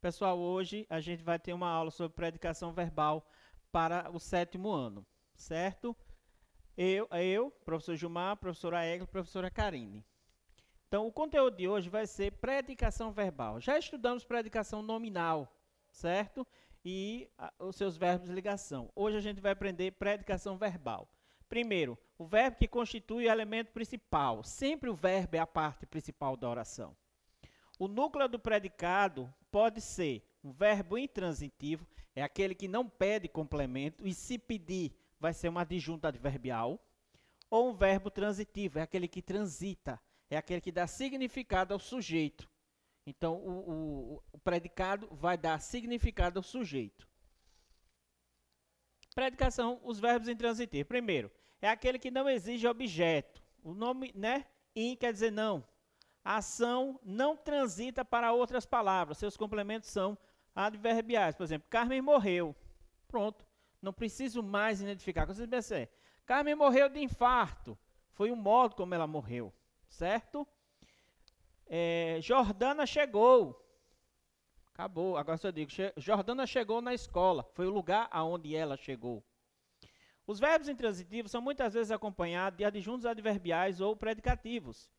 Pessoal, hoje a gente vai ter uma aula sobre predicação verbal para o sétimo ano, certo? Eu, eu professor Gilmar, professora Egli, professora Karine. Então, o conteúdo de hoje vai ser predicação verbal. Já estudamos predicação nominal, certo? E a, os seus verbos de ligação. Hoje a gente vai aprender predicação verbal. Primeiro, o verbo que constitui o elemento principal. Sempre o verbo é a parte principal da oração, o núcleo do predicado pode ser um verbo intransitivo, é aquele que não pede complemento e se pedir vai ser uma adjunta adverbial, ou um verbo transitivo, é aquele que transita, é aquele que dá significado ao sujeito. Então, o, o, o predicado vai dar significado ao sujeito. Predicação, os verbos intransitivos. Primeiro, é aquele que não exige objeto. O nome, né? In quer dizer não, a ação não transita para outras palavras. Seus complementos são adverbiais. Por exemplo, Carmen morreu. Pronto. Não preciso mais identificar. Quando vocês Carmen morreu de infarto. Foi o modo como ela morreu. Certo? É, Jordana chegou. Acabou. Agora só digo, che Jordana chegou na escola. Foi o lugar aonde ela chegou. Os verbos intransitivos são muitas vezes acompanhados de adjuntos adverbiais ou predicativos.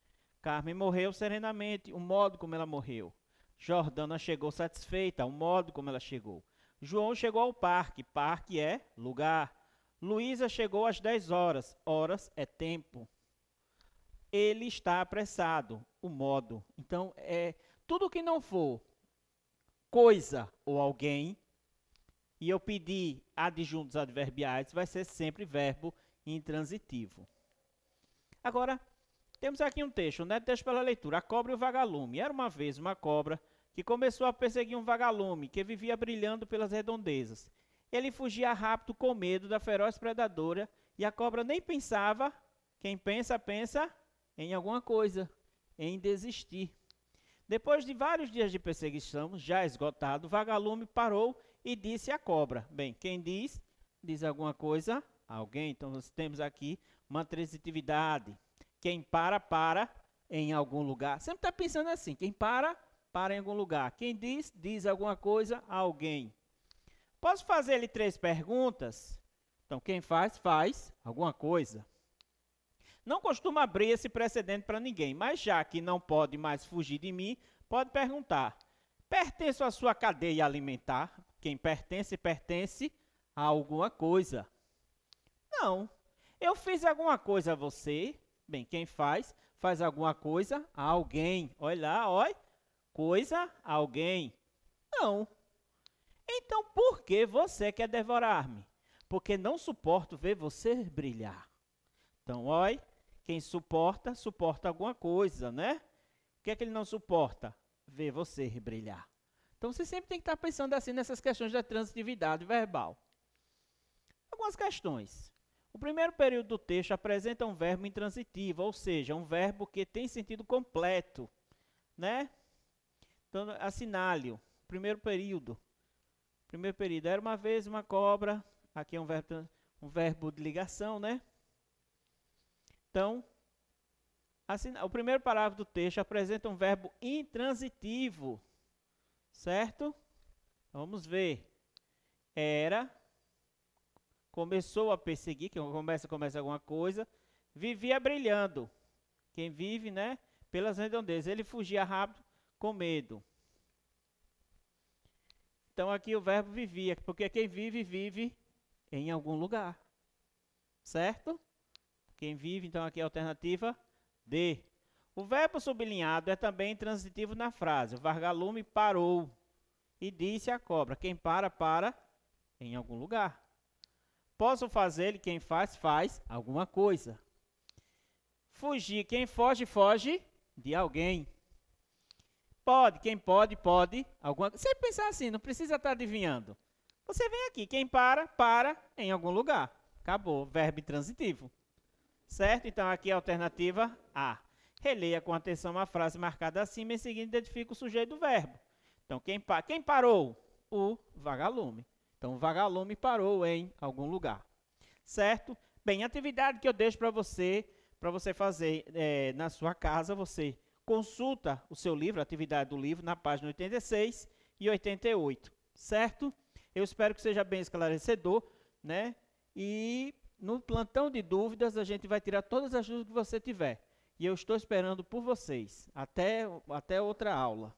Carmen morreu serenamente, o modo como ela morreu. Jordana chegou satisfeita, o modo como ela chegou. João chegou ao parque, parque é lugar. Luísa chegou às 10 horas, horas é tempo. Ele está apressado, o modo. Então, é tudo que não for coisa ou alguém, e eu pedi adjuntos adverbiais, vai ser sempre verbo intransitivo. Agora, temos aqui um texto, né? Texto pela leitura. A cobra e o vagalume. Era uma vez uma cobra que começou a perseguir um vagalume que vivia brilhando pelas redondezas. Ele fugia rápido com medo da feroz predadora e a cobra nem pensava. Quem pensa, pensa em alguma coisa, em desistir. Depois de vários dias de perseguição, já esgotado, o vagalume parou e disse à cobra: Bem, quem diz, diz alguma coisa, alguém. Então, nós temos aqui uma transitividade. Quem para, para em algum lugar. Sempre está pensando assim: quem para, para em algum lugar. Quem diz, diz alguma coisa a alguém. Posso fazer lhe três perguntas? Então, quem faz, faz alguma coisa. Não costuma abrir esse precedente para ninguém, mas já que não pode mais fugir de mim, pode perguntar: Pertence à sua cadeia alimentar? Quem pertence, pertence a alguma coisa. Não. Eu fiz alguma coisa a você? Bem, quem faz, faz alguma coisa a alguém. Olha lá, olha. Coisa a alguém. Não. Então, por que você quer devorar-me? Porque não suporto ver você brilhar. Então, olha, quem suporta, suporta alguma coisa, né? O que é que ele não suporta? Ver você brilhar. Então, você sempre tem que estar pensando assim nessas questões da transitividade verbal. Algumas questões. O primeiro período do texto apresenta um verbo intransitivo, ou seja, um verbo que tem sentido completo, né? Então, assinale -o. primeiro período. Primeiro período, era uma vez uma cobra, aqui é um verbo, um verbo de ligação, né? Então, o primeiro parágrafo do texto apresenta um verbo intransitivo, certo? Vamos ver. Era começou a perseguir, quem começa, começa alguma coisa, vivia brilhando. Quem vive, né? Pelas redondezas. Ele fugia rápido com medo. Então aqui o verbo vivia, porque quem vive, vive em algum lugar. Certo? Quem vive, então aqui é a alternativa D. O verbo sublinhado é também transitivo na frase. O Vargalume parou e disse à cobra: quem para, para em algum lugar. Posso fazer, ele quem faz, faz alguma coisa. Fugir, quem foge, foge de alguém. Pode, quem pode, pode alguma Você pensar assim, não precisa estar adivinhando. Você vem aqui, quem para, para em algum lugar. Acabou, verbo transitivo. Certo? Então aqui a alternativa A. Releia com atenção uma frase marcada acima e em seguida identifica o sujeito do verbo. Então, quem, pa quem parou? O vagalume. Então, vagalume parou em algum lugar. Certo? Bem, a atividade que eu deixo para você, para você fazer é, na sua casa, você consulta o seu livro, a atividade do livro, na página 86 e 88, certo? Eu espero que seja bem esclarecedor, né? E no plantão de dúvidas a gente vai tirar todas as dúvidas que você tiver. E eu estou esperando por vocês. Até, até outra aula.